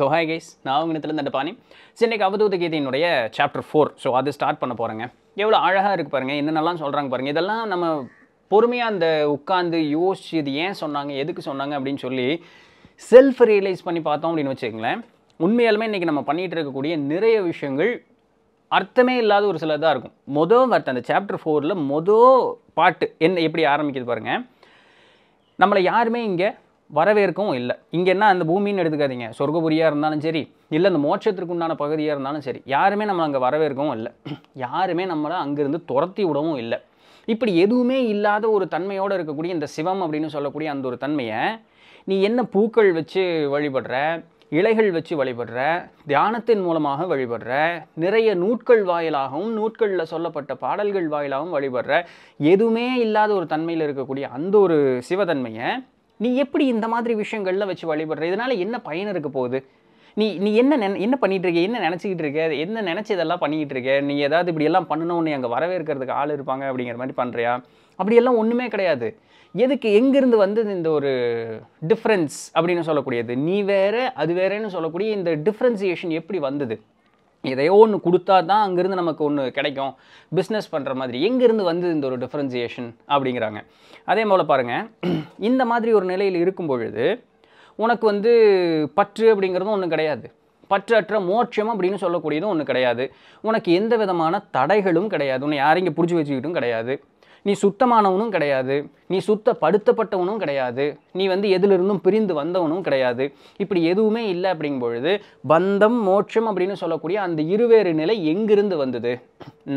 so hi guys நான் உங்கத்திலேருந்து அந்த பாணி ஸோ இன்றைக்கி அவதூத கீதையினுடைய சாப்டர் ஃபோர் ஸோ அது ஸ்டார்ட் பண்ண போகிறேங்க எவ்வளோ அழகாக இருக்குது பாருங்கள் என்னென்னலாம் சொல்கிறாங்க பாருங்கள் இதெல்லாம் நம்ம பொறுமையாக அந்த உட்காந்து யோசிச்சு இது ஏன் சொன்னாங்க எதுக்கு சொன்னாங்க அப்படின்னு சொல்லி செல்ஃப் ரியலைஸ் பண்ணி பார்த்தோம் அப்படின்னு வச்சுக்கங்களேன் உண்மையாலுமே இன்றைக்கி நம்ம பண்ணிகிட்டு இருக்கக்கூடிய நிறைய விஷயங்கள் அர்த்தமே இல்லாத ஒரு சிலதாக இருக்கும் மொதல் வார்த்தை அந்த சாப்டர் ஃபோரில் மொதல் பாட்டு என்ன எப்படி ஆரம்பிக்குது பாருங்கள் நம்மளை யாருமே இங்கே வரவேற்கவும் இல்லை இங்கே என்ன அந்த பூமின்னு எடுத்துக்காதீங்க சொர்க்கபுரியாக இருந்தாலும் சரி இல்லை அந்த மோட்சத்திற்கு உண்டான பகுதியாக இருந்தாலும் சரி யாருமே நம்மளை அங்கே வரவேற்கவும் இல்லை யாருமே நம்மளை அங்கேருந்து துரத்தி விடவும் இல்லை இப்படி எதுவுமே இல்லாத ஒரு தன்மையோடு இருக்கக்கூடிய இந்த சிவம் அப்படின்னு சொல்லக்கூடிய அந்த ஒரு தன்மையை நீ என்ன பூக்கள் வச்சு வழிபடுற இலைகள் வச்சு வழிபடுற தியானத்தின் மூலமாக வழிபடுற நிறைய நூட்கள் வாயிலாகவும் நூட்களில் சொல்லப்பட்ட பாடல்கள் வாயிலாகவும் வழிபடுற எதுவுமே இல்லாத ஒரு தன்மையில் இருக்கக்கூடிய அந்த ஒரு சிவதன்மையை நீ எப்படி இந்த மாதிரி விஷயங்களில் வச்சு வழிபடுற இதனால் என்ன பயன் இருக்க போகுது நீ நீ என்ன என்ன பண்ணிகிட்டு இருக்க என்ன நினச்சிக்கிட்டு இருக்க என்ன நினச்சி இதெல்லாம் பண்ணிக்கிட்டு இருக்க நீ ஏதாவது இப்படி எல்லாம் பண்ணணும்னு அங்கே வரவேற்கிறதுக்கு ஆள் இருப்பாங்க அப்படிங்கிற மாதிரி பண்ணுறியா அப்படியெல்லாம் ஒன்றுமே கிடையாது எதுக்கு எங்கேருந்து வந்தது இந்த ஒரு டிஃப்ரென்ஸ் அப்படின்னு சொல்லக்கூடியது நீ வேறு அது வேறேன்னு சொல்லக்கூடிய இந்த டிஃப்ரென்சியேஷன் எப்படி வந்தது எதையோ ஒன்று கொடுத்தா தான் அங்கேருந்து நமக்கு ஒன்று கிடைக்கும் பிஸ்னஸ் பண்ணுற மாதிரி எங்கேருந்து வந்து இந்த ஒரு டிஃப்ரென்சியேஷன் அப்படிங்கிறாங்க அதே போல் பாருங்கள் இந்த மாதிரி ஒரு நிலையில் இருக்கும் பொழுது உனக்கு வந்து பற்று அப்படிங்கிறதும் ஒன்றும் கிடையாது பற்றற்ற மோட்சம் அப்படின்னு சொல்லக்கூடியதும் ஒன்று கிடையாது உனக்கு எந்த விதமான தடைகளும் கிடையாது உன்னை யாரையும் பிடிச்சி வச்சுக்கிட்டும் கிடையாது நீ சுத்தமானவனும் கிடையாது நீ சுத்த படுத்தப்பட்டவனும் கிடையாது நீ வந்து எதிலிருந்தும் பிரிந்து வந்தவனும் கிடையாது இப்படி எதுவுமே இல்லை அப்படிங்கும் பொழுது பந்தம் மோட்சம் அப்படின்னு சொல்லக்கூடிய அந்த இருவேறு நிலை எங்கிருந்து வந்தது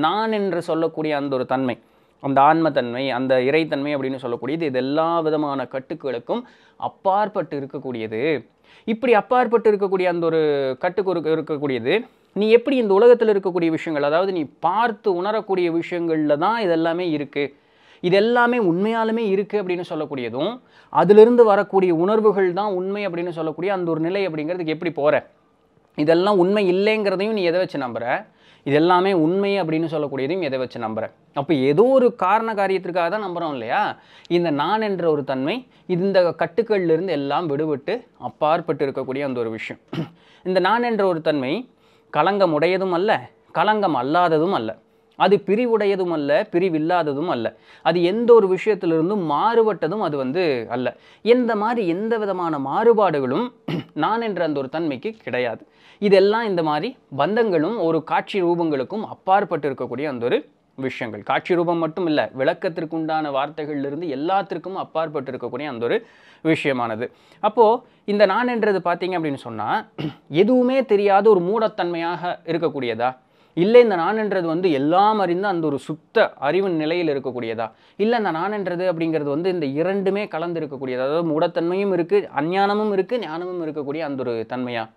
நான் என்று சொல்லக்கூடிய அந்த ஒரு தன்மை அந்த ஆன்மத்தன்மை அந்த இறைத்தன்மை அப்படின்னு சொல்லக்கூடியது இது எல்லா விதமான கட்டுக்களுக்கும் அப்பாற்பட்டு இருக்கக்கூடியது இப்படி அப்பாற்பட்டு இருக்கக்கூடிய அந்த ஒரு கட்டுக்கு இருக்கக்கூடியது நீ எப்படி இந்த உலகத்தில் இருக்கக்கூடிய விஷயங்கள் அதாவது நீ பார்த்து உணரக்கூடிய விஷயங்களில் தான் இதெல்லாமே இருக்குது இது எல்லாமே உண்மையாலுமே இருக்குது அப்படின்னு சொல்லக்கூடியதும் அதிலிருந்து வரக்கூடிய உணர்வுகள் தான் உண்மை அப்படின்னு சொல்லக்கூடிய அந்த ஒரு நிலை அப்படிங்கிறதுக்கு எப்படி போகிற இதெல்லாம் உண்மை இல்லைங்கிறதையும் நீ எதை வச்சு நம்புகிற இது எல்லாமே உண்மை அப்படின்னு சொல்லக்கூடியதையும் எதை வச்சு நம்புகிறேன் அப்போ ஏதோ ஒரு காரண காரியத்திற்காக தான் நம்புகிறோம் இல்லையா இந்த நான் என்ற ஒரு தன்மை இந்த கட்டுக்கள்லேருந்து எல்லாம் விடுபட்டு அப்பாற்பட்டு இருக்கக்கூடிய அந்த ஒரு விஷயம் இந்த நான் என்ற ஒரு தன்மை உடையதும் அல்ல களங்கம் அல்லாததும் அல்ல அது பிரிவுடையதும் அல்ல பிரிவில்லாததும் அல்ல அது எந்த ஒரு விஷயத்திலிருந்தும் மாறுபட்டதும் அது வந்து அல்ல எந்த மாதிரி எந்த விதமான மாறுபாடுகளும் நான் என்ற அந்த ஒரு தன்மைக்கு கிடையாது இதெல்லாம் இந்த மாதிரி பந்தங்களும் ஒரு காட்சி ரூபங்களுக்கும் அப்பாற்பட்டு இருக்கக்கூடிய அந்த ஒரு விஷயங்கள் காட்சி ரூபம் மட்டும் இல்லை விளக்கத்திற்குண்டான வார்த்தைகள்லேருந்து எல்லாத்திற்கும் அப்பாற்பட்டு இருக்கக்கூடிய அந்த ஒரு விஷயமானது அப்போது இந்த நான் என்றது பார்த்தீங்க அப்படின்னு சொன்னால் எதுவுமே தெரியாத ஒரு மூடத்தன்மையாக இருக்கக்கூடியதா இல்லை இந்த என்றது வந்து எல்லாம் அறிந்து அந்த ஒரு சுத்த அறிவின் நிலையில் இருக்கக்கூடியதா இல்லை இந்த என்றது அப்படிங்கிறது வந்து இந்த இரண்டுமே கலந்து இருக்கக்கூடியதா அதாவது மூடத்தன்மையும் இருக்குது அஞ்ஞானமும் இருக்குது ஞானமும் இருக்கக்கூடிய அந்த ஒரு தன்மையாக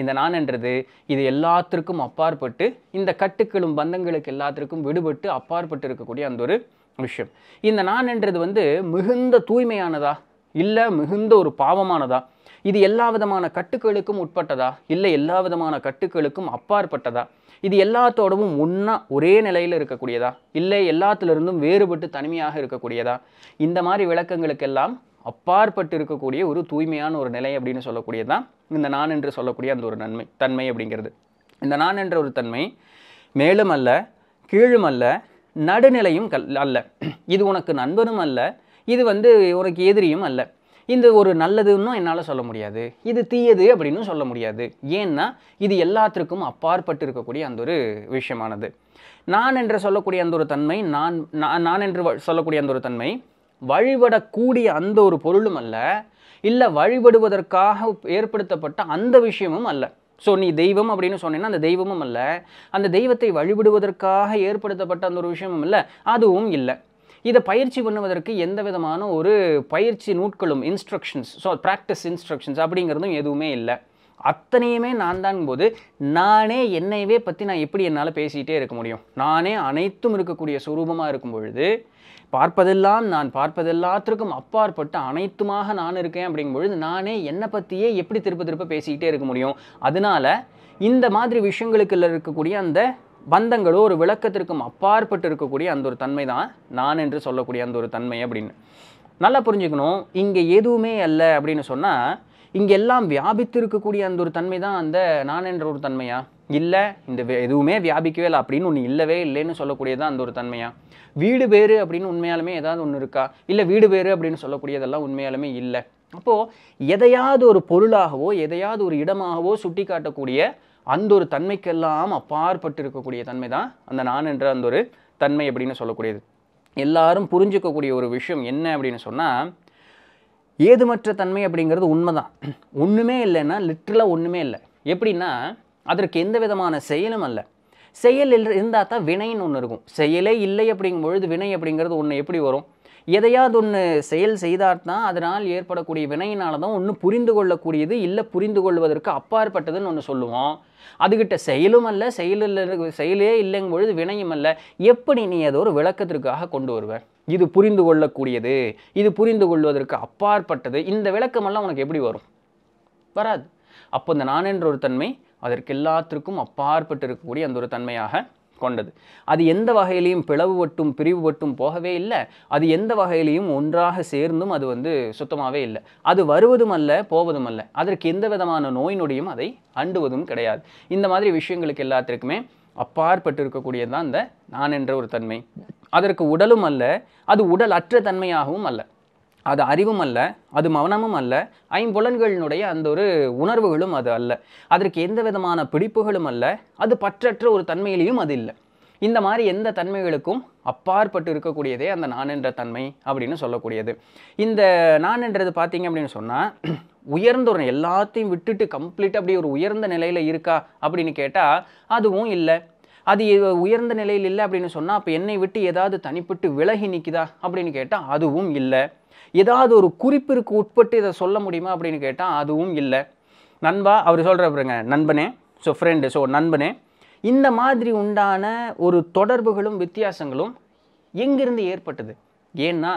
இந்த நான்ன்றது இது எல்லாத்திற்கும் அப்பாற்பட்டு இந்த கட்டுக்களும் பந்தங்களுக்கு எல்லாத்திற்கும் விடுபட்டு அப்பாற்பட்டு இருக்கக்கூடிய அந்த ஒரு விஷயம் இந்த நான்ன்றது வந்து மிகுந்த தூய்மையானதா இல்லை மிகுந்த ஒரு பாவமானதா இது எல்லா விதமான கட்டுக்களுக்கும் உட்பட்டதா இல்லை எல்லா விதமான கட்டுக்களுக்கும் அப்பாற்பட்டதா இது எல்லாத்தோடவும் ஒன்றா ஒரே நிலையில் இருக்கக்கூடியதா இல்லை எல்லாத்துலேருந்தும் வேறுபட்டு தனிமையாக இருக்கக்கூடியதா இந்த மாதிரி விளக்கங்களுக்கெல்லாம் அப்பாற்பட்டு இருக்கக்கூடிய ஒரு தூய்மையான ஒரு நிலை அப்படின்னு சொல்லக்கூடியது தான் இந்த நான் என்று சொல்லக்கூடிய அந்த ஒரு நன்மை தன்மை அப்படிங்கிறது இந்த நான் என்ற ஒரு தன்மை மேலும் அல்ல கீழும் அல்ல நடுநிலையும் கல் அல்ல இது உனக்கு நண்பனும் அல்ல இது வந்து உனக்கு எதிரியும் அல்ல இந்த ஒரு நல்லதுன்னு என்னால் சொல்ல முடியாது இது தீயது அப்படின்னு சொல்ல முடியாது ஏன்னா இது எல்லாத்திற்கும் அப்பாற்பட்டு இருக்கக்கூடிய அந்த ஒரு விஷயமானது நான் என்று சொல்லக்கூடிய அந்த ஒரு தன்மை நான் நான் என்று சொல்லக்கூடிய அந்த ஒரு தன்மை வழிபடக்கூடிய அந்த ஒரு பொருளும் அல்ல இல்லை வழிபடுவதற்காக ஏற்படுத்தப்பட்ட அந்த விஷயமும் அல்ல ஸோ நீ தெய்வம் அப்படின்னு சொன்னீங்கன்னா அந்த தெய்வமும் அல்ல அந்த தெய்வத்தை வழிபடுவதற்காக ஏற்படுத்தப்பட்ட அந்த ஒரு விஷயமும் இல்லை அதுவும் இல்லை இதை பயிற்சி பண்ணுவதற்கு எந்த விதமான ஒரு பயிற்சி நூட்களும் இன்ஸ்ட்ரக்ஷன்ஸ் ஸோ ப்ராக்டிஸ் இன்ஸ்ட்ரக்ஷன்ஸ் அப்படிங்கிறதும் எதுவுமே இல்லை அத்தனையுமே நான் தான் போது நானே என்னையவே பற்றி நான் எப்படி என்னால் பேசிகிட்டே இருக்க முடியும் நானே அனைத்தும் இருக்கக்கூடிய சுரூபமாக இருக்கும் பொழுது பார்ப்பதெல்லாம் நான் பார்ப்பதெல்லாத்திற்கும் அப்பாற்பட்டு அனைத்துமாக நான் இருக்கேன் அப்படிங்கும் பொழுது நானே என்னை பற்றியே எப்படி திருப்ப திருப்ப பேசிக்கிட்டே இருக்க முடியும் அதனால் இந்த மாதிரி விஷயங்களுக்கு இருக்கக்கூடிய அந்த பந்தங்களோ ஒரு விளக்கத்திற்கும் அப்பாற்பட்டு இருக்கக்கூடிய அந்த ஒரு தன்மை தான் நான் என்று சொல்லக்கூடிய அந்த ஒரு தன்மை அப்படின்னு நல்லா புரிஞ்சுக்கணும் இங்கே எதுவுமே அல்ல அப்படின்னு சொன்னால் இங்கெல்லாம் வியாபித்திருக்கக்கூடிய அந்த ஒரு தன்மை தான் அந்த நான் என்ற ஒரு தன்மையா இல்லை இந்த எதுவுமே வியாபிக்கவே இல்லை அப்படின்னு ஒன்று இல்லவே இல்லைன்னு சொல்லக்கூடியதான் அந்த ஒரு தன்மையா வீடு பேரு அப்படின்னு உண்மையாலுமே ஏதாவது ஒன்று இருக்கா இல்லை வீடு பேரு அப்படின்னு சொல்லக்கூடியதெல்லாம் உண்மையாலுமே இல்லை அப்போது எதையாவது ஒரு பொருளாகவோ எதையாவது ஒரு இடமாகவோ சுட்டி காட்டக்கூடிய அந்த ஒரு தன்மைக்கெல்லாம் அப்பாற்பட்டு இருக்கக்கூடிய தன்மை தான் அந்த நான் என்ற அந்த ஒரு தன்மை அப்படின்னு சொல்லக்கூடியது எல்லாரும் புரிஞ்சுக்கக்கூடிய ஒரு விஷயம் என்ன அப்படின்னு சொன்னால் ஏதுமற்ற தன்மை அப்படிங்கிறது உண்மை தான் ஒன்றுமே இல்லைன்னா லிட்ரலாக ஒன்றுமே இல்லை எப்படின்னா அதற்கு எந்த விதமான செயலும் அல்ல செயல் இருந்தால் தான் வினைன்னு ஒன்று இருக்கும் செயலே இல்லை அப்படிங்கும் பொழுது வினை அப்படிங்கிறது ஒன்று எப்படி வரும் எதையாவது ஒன்று செயல் செய்தால் தான் அதனால் ஏற்படக்கூடிய வினையினால தான் ஒன்று புரிந்து கொள்ளக்கூடியது இல்லை புரிந்து கொள்வதற்கு அப்பாற்பட்டதுன்னு ஒன்று சொல்லுவோம் அதுகிட்ட செயலும் அல்ல செயலில் செயலே இல்லைங்கும் பொழுது வினையும் அல்ல எப்படி நீ அதை ஒரு விளக்கத்திற்காக கொண்டு வருவேன் இது புரிந்து கொள்ளக்கூடியது இது புரிந்து கொள்வதற்கு அப்பாற்பட்டது இந்த விளக்கமெல்லாம் உனக்கு எப்படி வரும் வராது அப்போ இந்த நான் என்ற ஒரு தன்மை அதற்கு எல்லாத்திற்கும் அப்பாற்பட்டு இருக்கக்கூடிய அந்த ஒரு தன்மையாக கொண்டது அது எந்த வகையிலையும் பிளவுபட்டும் பிரிவுபட்டும் போகவே இல்லை அது எந்த வகையிலையும் ஒன்றாக சேர்ந்தும் அது வந்து சுத்தமாகவே இல்லை அது வருவதும் அல்ல போவதும் அல்ல அதற்கு எந்த விதமான நோய் நொடியும் அதை அண்டுவதும் கிடையாது இந்த மாதிரி விஷயங்களுக்கு எல்லாத்திற்குமே அப்பாற்பட்டு இருக்கக்கூடியது தான் இந்த நான் என்ற ஒரு தன்மை அதற்கு உடலும் அல்ல அது உடல் அற்ற தன்மையாகவும் அல்ல அது அறிவும் அல்ல அது மௌனமும் அல்ல ஐம்புலன்களினுடைய அந்த ஒரு உணர்வுகளும் அது அல்ல அதற்கு எந்த விதமான பிடிப்புகளும் அல்ல அது பற்றற்ற ஒரு தன்மையிலையும் அது இல்லை இந்த மாதிரி எந்த தன்மைகளுக்கும் அப்பாற்பட்டு இருக்கக்கூடியதே அந்த நான் என்ற தன்மை அப்படின்னு சொல்லக்கூடியது இந்த நான் என்றது பார்த்தீங்க அப்படின்னு சொன்னால் உயர்ந்த ஒரு எல்லாத்தையும் விட்டுட்டு கம்ப்ளீட் அப்படி ஒரு உயர்ந்த நிலையில் இருக்கா அப்படின்னு கேட்டால் அதுவும் இல்லை அது உயர்ந்த நிலையில் இல்லை அப்படின்னு சொன்னால் அப்போ என்னை விட்டு ஏதாவது தனிப்பட்டு விலகி நிற்குதா அப்படின்னு கேட்டால் அதுவும் இல்லை ஏதாவது ஒரு குறிப்பிற்கு உட்பட்டு இதை சொல்ல முடியுமா அப்படின்னு கேட்டால் அதுவும் இல்லை நண்பா அவர் சொல்கிற பிறங்க நண்பனே ஸோ ஃப்ரெண்டு ஸோ நண்பனே இந்த மாதிரி உண்டான ஒரு தொடர்புகளும் வித்தியாசங்களும் எங்கிருந்து ஏற்பட்டது ஏன்னா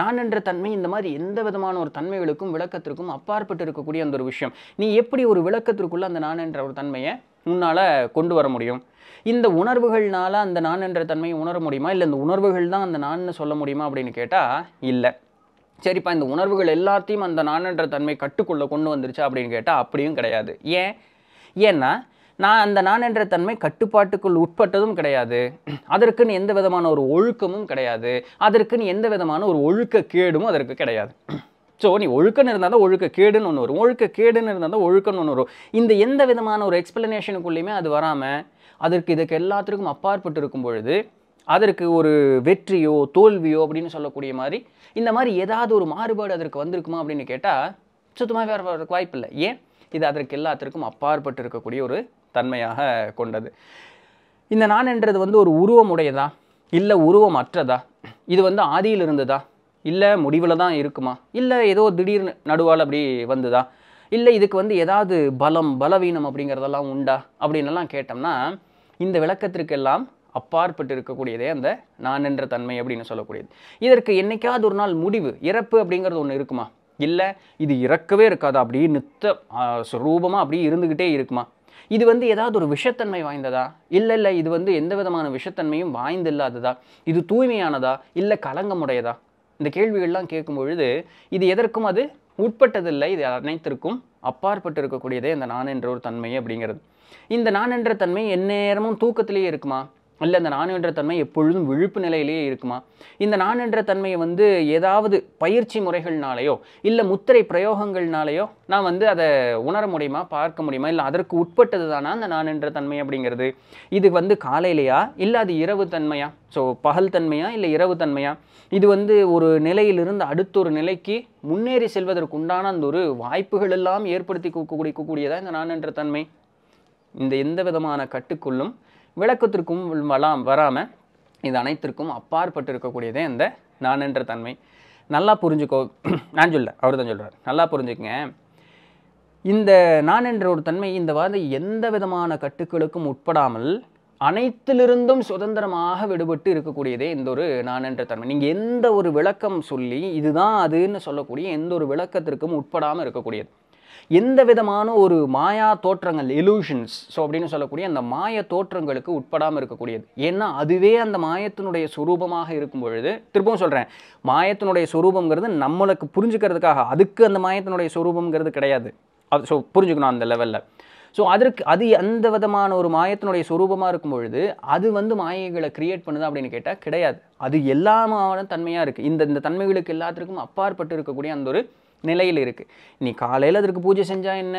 நான் என்ற தன்மை இந்த மாதிரி எந்த விதமான ஒரு தன்மைகளுக்கும் விளக்கத்திற்கும் அப்பாற்பட்டு இருக்கக்கூடிய அந்த ஒரு விஷயம் நீ எப்படி ஒரு விளக்கத்திற்குள்ளே அந்த நான் என்ற ஒரு தன்மையை உன்னால் கொண்டு வர முடியும் இந்த உணர்வுகள்னால அந்த நான் என்ற தன்மையை உணர முடியுமா இல்லை இந்த உணர்வுகள் தான் அந்த நான்னு சொல்ல முடியுமா அப்படின்னு கேட்டால் இல்லை சரிப்பா இந்த உணர்வுகள் எல்லாத்தையும் அந்த நான் என்ற தன்மை கட்டுக்குள்ளே கொண்டு வந்துருச்சா அப்படின்னு கேட்டால் அப்படியும் கிடையாது ஏன் ஏன்னா நான் அந்த நான் என்ற தன்மை கட்டுப்பாட்டுக்குள் உட்பட்டதும் கிடையாது அதற்குன்னு எந்த விதமான ஒரு ஒழுக்கமும் கிடையாது அதற்குன்னு எந்த விதமான ஒரு ஒழுக்க கேடும் அதற்கு கிடையாது ஸோ நீ ஒழுக்கன்னு இருந்தால் தான் ஒழுக்க கேடுன்னு ஒன்று வரும் ஒழுக்க கேடுன்னு இருந்தால் தான் ஒழுக்கன்னு ஒன்று வரும் இந்த எந்த விதமான ஒரு எக்ஸ்பிளனேஷனுக்குள்ளேயுமே அது வராமல் அதற்கு இதுக்கு எல்லாத்திற்கும் அப்பாற்பட்டு இருக்கும் பொழுது அதற்கு ஒரு வெற்றியோ தோல்வியோ அப்படின்னு சொல்லக்கூடிய மாதிரி இந்த மாதிரி ஏதாவது ஒரு மாறுபாடு அதற்கு வந்திருக்குமா அப்படின்னு கேட்டால் சுத்தமாக வேறு வரதுக்கு வாய்ப்பு இல்லை ஏன் இது அதற்கு எல்லாத்திற்கும் அப்பாற்பட்டு இருக்கக்கூடிய ஒரு தன்மையாக கொண்டது இந்த என்றது வந்து ஒரு உருவமுடையதா இல்லை உருவம் அற்றதா இது வந்து ஆதியில் இருந்ததா இல்லை முடிவில் தான் இருக்குமா இல்லை ஏதோ திடீர் நடுவால் அப்படி வந்துதா இல்லை இதுக்கு வந்து ஏதாவது பலம் பலவீனம் அப்படிங்கிறதெல்லாம் உண்டா அப்படின்லாம் கேட்டோம்னா இந்த விளக்கத்திற்கெல்லாம் அப்பாற்பட்டு இருக்கக்கூடியதே அந்த நான் என்ற தன்மை அப்படின்னு சொல்லக்கூடியது இதற்கு என்னைக்காவது ஒரு நாள் முடிவு இறப்பு அப்படிங்கிறது ஒன்று இருக்குமா இல்லை இது இறக்கவே இருக்காது அப்படியே நித்த சுரூபமாக அப்படியே இருந்துக்கிட்டே இருக்குமா இது வந்து ஏதாவது ஒரு விஷத்தன்மை வாய்ந்ததா இல்லை இல்லை இது வந்து எந்த விதமான விஷத்தன்மையும் வாய்ந்து இல்லாததா இது தூய்மையானதா இல்லை கலங்கமுடையதா இந்த கேள்விகள்லாம் கேட்கும் பொழுது இது எதற்கும் அது உட்பட்டதில்லை இது அனைத்திற்கும் அப்பாற்பட்டு இருக்கக்கூடியதே இந்த நான் என்ற ஒரு தன்மை அப்படிங்கிறது இந்த நான் என்ற தன்மை எந்நேரமும் தூக்கத்திலேயே இருக்குமா இல்லை அந்த நான் என்ற தன்மை எப்பொழுதும் விழுப்பு நிலையிலேயே இருக்குமா இந்த நான் என்ற தன்மையை வந்து ஏதாவது பயிற்சி முறைகள்னாலேயோ இல்லை முத்திரை பிரயோகங்கள்னாலேயோ நான் வந்து அதை உணர முடியுமா பார்க்க முடியுமா இல்லை அதற்கு உட்பட்டது தானா அந்த நான் என்ற தன்மை அப்படிங்கிறது இது வந்து காலையிலையா இல்லை அது இரவு தன்மையா ஸோ பகல் தன்மையா இல்லை இரவு தன்மையா இது வந்து ஒரு நிலையிலிருந்து அடுத்த ஒரு நிலைக்கு முன்னேறி செல்வதற்கு உண்டான அந்த ஒரு வாய்ப்புகள் எல்லாம் ஏற்படுத்தி கொடுக்கக்கூடிய இந்த நான் என்ற தன்மை இந்த எந்த விதமான கட்டுக்குள்ளும் விளக்கத்திற்கும் வலாம் வராமல் இது அனைத்திற்கும் அப்பாற்பட்டு இருக்கக்கூடியதே இந்த நான் என்ற தன்மை நல்லா புரிஞ்சுக்கோ நான் சொல்ல அவர் தான் சொல்கிறார் நல்லா புரிஞ்சுக்கோங்க இந்த நான் என்ற ஒரு தன்மை இந்த வார்த்தை எந்த விதமான கட்டுக்களுக்கும் உட்படாமல் அனைத்திலிருந்தும் சுதந்திரமாக விடுபட்டு இருக்கக்கூடியதே இந்த ஒரு நான் என்ற தன்மை நீங்கள் எந்த ஒரு விளக்கம் சொல்லி இதுதான் அதுன்னு சொல்லக்கூடிய எந்த ஒரு விளக்கத்திற்கும் உட்படாமல் இருக்கக்கூடியது எந்த விதமான ஒரு மாயா தோற்றங்கள் எலூஷன்ஸ் ஸோ அப்படின்னு சொல்லக்கூடிய அந்த மாய தோற்றங்களுக்கு உட்படாமல் இருக்கக்கூடியது ஏன்னா அதுவே அந்த மாயத்தினுடைய சுரூபமாக இருக்கும் பொழுது திருப்பவும் சொல்கிறேன் மாயத்தினுடைய சுரூபங்கிறது நம்மளுக்கு புரிஞ்சுக்கிறதுக்காக அதுக்கு அந்த மாயத்தினுடைய சுரூபங்கிறது கிடையாது அது ஸோ புரிஞ்சுக்கணும் அந்த லெவலில் ஸோ அதற்கு அது எந்த விதமான ஒரு மாயத்தினுடைய சுரூபமாக இருக்கும் பொழுது அது வந்து மாயைகளை கிரியேட் பண்ணுது அப்படின்னு கேட்டால் கிடையாது அது எல்லாமான தன்மையாக இருக்குது இந்த இந்த தன்மைகளுக்கு எல்லாத்திற்கும் அப்பாற்பட்டு இருக்கக்கூடிய அந்த ஒரு நிலையில் இருக்குது நீ காலையில் அதற்கு பூஜை செஞ்சால் என்ன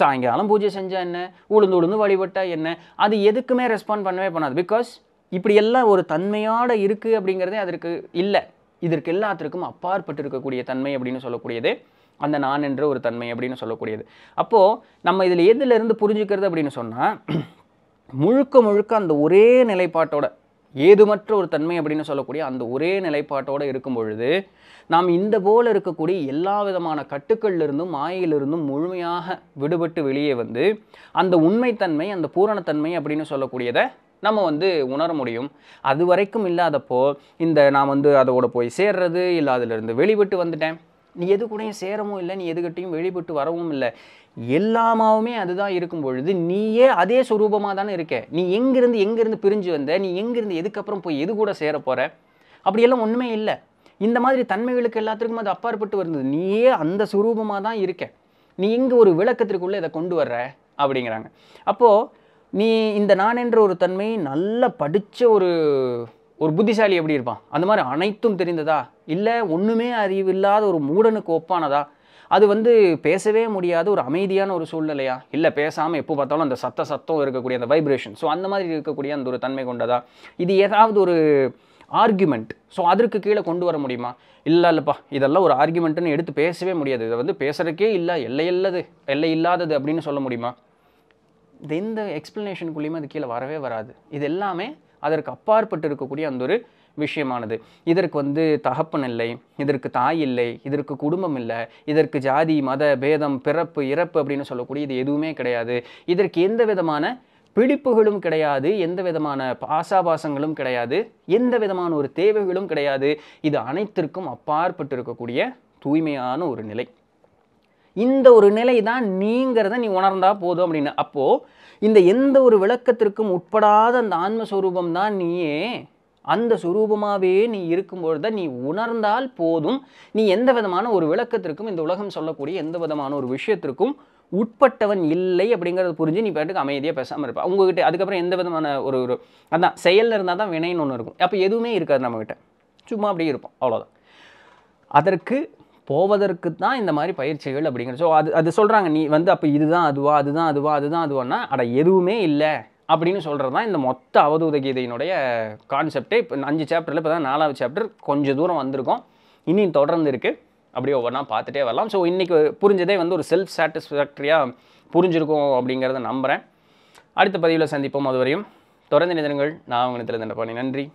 சாயங்காலம் பூஜை செஞ்சால் என்ன உளுந்து உளுந்து வழிபட்டால் என்ன அது எதுக்குமே ரெஸ்பாண்ட் பண்ணவே பண்ணாது பிகாஸ் இப்படியெல்லாம் ஒரு தன்மையோடு இருக்குது அப்படிங்கிறதே அதற்கு இல்லை இதற்கு எல்லாத்திற்கும் அப்பாற்பட்டு இருக்கக்கூடிய தன்மை அப்படின்னு சொல்லக்கூடியது அந்த நான் என்ற ஒரு தன்மை அப்படின்னு சொல்லக்கூடியது அப்போது நம்ம இதில் எதுலேருந்து புரிஞ்சுக்கிறது அப்படின்னு சொன்னால் முழுக்க முழுக்க அந்த ஒரே நிலைப்பாட்டோட ஏதுமற்ற ஒரு தன்மை அப்படின்னு சொல்லக்கூடிய அந்த ஒரே நிலைப்பாட்டோடு இருக்கும் பொழுது நாம் இந்த போல் இருக்கக்கூடிய எல்லா விதமான கட்டுக்கள்லிருந்தும் மாயையிலிருந்தும் முழுமையாக விடுபட்டு வெளியே வந்து அந்த உண்மைத்தன்மை அந்த பூரணத்தன்மை அப்படின்னு சொல்லக்கூடியதை நம்ம வந்து உணர முடியும் அது வரைக்கும் இல்லாதப்போ இந்த நான் வந்து அதோட போய் சேர்றது இல்லை அதிலிருந்து வெளிவிட்டு வந்துட்டேன் நீ எது கூடயும் சேரவும் இல்லை நீ எதுகிட்டையும் வெளிப்பட்டு வரவும் இல்லை எல்லாமாவுமே அதுதான் இருக்கும் பொழுது நீயே அதே சுரூபமாக தானே இருக்க நீ எங்கேருந்து எங்கேருந்து பிரிஞ்சு வந்த நீ எங்கேருந்து எதுக்கப்புறம் போய் எது கூட சேர போகிற அப்படியெல்லாம் ஒன்றுமே இல்லை இந்த மாதிரி தன்மைகளுக்கு எல்லாத்துக்கும் அது அப்பாற்பட்டு வருது நீயே அந்த சுரூபமாக தான் இருக்க நீ இங்கே ஒரு விளக்கத்திற்குள்ளே இதை கொண்டு வர்ற அப்படிங்கிறாங்க அப்போது நீ இந்த நான் என்ற ஒரு தன்மை நல்லா படித்த ஒரு ஒரு புத்திசாலி எப்படி இருப்பான் அந்த மாதிரி அனைத்தும் தெரிந்ததா இல்லை ஒன்றுமே அறிவில்லாத ஒரு மூடனுக்கு ஒப்பானதா அது வந்து பேசவே முடியாத ஒரு அமைதியான ஒரு சூழ்நிலையா இல்லை பேசாமல் எப்போ பார்த்தாலும் அந்த சத்த சத்தம் இருக்கக்கூடிய அந்த வைப்ரேஷன் ஸோ அந்த மாதிரி இருக்கக்கூடிய அந்த ஒரு தன்மை கொண்டதா இது ஏதாவது ஒரு ஆர்குமெண்ட் ஸோ அதற்கு கீழே கொண்டு வர முடியுமா இல்லை இல்லைப்பா இதெல்லாம் ஒரு ஆர்குமெண்ட்டுன்னு எடுத்து பேசவே முடியாது இதை வந்து பேசுகிறக்கே இல்லை எல்லையில்லது எல்லை இல்லாதது அப்படின்னு சொல்ல முடியுமா இது எந்த எக்ஸ்ப்ளனேஷனுக்குள்ளேயுமே அது கீழே வரவே வராது இது எல்லாமே அதற்கு அப்பாற்பட்டு இருக்கக்கூடிய அந்த ஒரு விஷயமானது இதற்கு வந்து தகப்பன் இல்லை இதற்கு தாய் இல்லை இதற்கு குடும்பம் இல்லை இதற்கு ஜாதி மத பேதம் பிறப்பு இறப்பு அப்படின்னு சொல்லக்கூடிய இது எதுவுமே கிடையாது இதற்கு எந்த விதமான பிடிப்புகளும் கிடையாது எந்த விதமான பாசாபாசங்களும் கிடையாது எந்த விதமான ஒரு தேவைகளும் கிடையாது இது அனைத்திற்கும் அப்பாற்பட்டு இருக்கக்கூடிய தூய்மையான ஒரு நிலை இந்த ஒரு நிலை தான் நீங்கிறத நீ உணர்ந்தா போதும் அப்படின்னு அப்போது இந்த எந்த ஒரு விளக்கத்திற்கும் உட்படாத அந்த ஆன்மஸ்வரூபம் தான் நீயே அந்த சுரூபமாகவே நீ இருக்கும்பொழுது தான் நீ உணர்ந்தால் போதும் நீ எந்த விதமான ஒரு விளக்கத்திற்கும் இந்த உலகம் சொல்லக்கூடிய எந்த விதமான ஒரு விஷயத்திற்கும் உட்பட்டவன் இல்லை அப்படிங்கிறத புரிஞ்சு நீ பாட்டுக்கு அமைதியாக பேசாமல் இருப்பா உங்ககிட்ட அதுக்கப்புறம் எந்த விதமான ஒரு ஒரு அதான் செயலில் இருந்தால் தான் வினைன்னு ஒன்று இருக்கும் அப்போ எதுவுமே இருக்காது நம்மக்கிட்ட சும்மா அப்படியே இருப்போம் அவ்வளோதான் அதற்கு போவதற்கு தான் இந்த மாதிரி பயிற்சிகள் அப்படிங்கிற ஸோ அது அது சொல்கிறாங்க நீ வந்து அப்போ இதுதான் அதுவா அதுதான் அதுவா அதுதான் அதுவான்னா அட எதுவுமே இல்லை அப்படின்னு சொல்கிறது தான் இந்த மொத்த அவதூத கீதையினுடைய கான்செப்டே இப்போ அஞ்சு சாப்டரில் இப்போ தான் நாலாவது சாப்டர் கொஞ்சம் தூரம் வந்திருக்கோம் இன்னும் தொடர்ந்து இருக்குது அப்படியே ஒவ்வொன்றா பார்த்துட்டே வரலாம் ஸோ இன்றைக்கி புரிஞ்சதே வந்து ஒரு செல்ஃப் சாட்டிஸ்ஃபேக்ட்ரியாக புரிஞ்சிருக்கும் அப்படிங்கிறத நம்புகிறேன் அடுத்த பதிவில் சந்திப்போம் அதுவரையும் தொடர்ந்து நிதனங்கள் நான் உங்களுக்கு நிதில் தண்டப்பாணி நன்றி